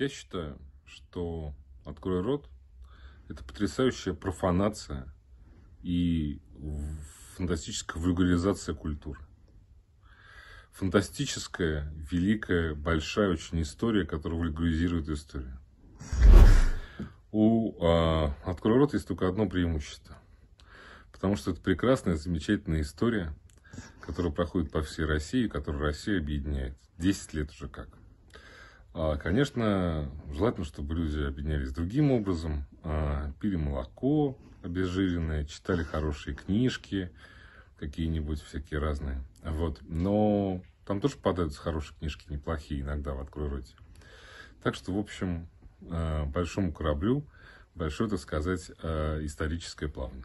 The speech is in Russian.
Я считаю, что «Открой рот» — это потрясающая профанация и фантастическая вульгаризация культуры. Фантастическая, великая, большая очень история, которая вульгаризирует историю. У э, «Открой рот» есть только одно преимущество. Потому что это прекрасная, замечательная история, которая проходит по всей России, которую Россия объединяет. Десять лет уже как. А, конечно, желательно, чтобы люди объединялись другим образом, а, пили молоко обезжиренное, читали хорошие книжки, какие-нибудь всякие разные. Вот. Но там тоже попадаются хорошие книжки, неплохие иногда в «Открой роте». Так что, в общем, а, большому кораблю большое, так сказать, историческое плавание.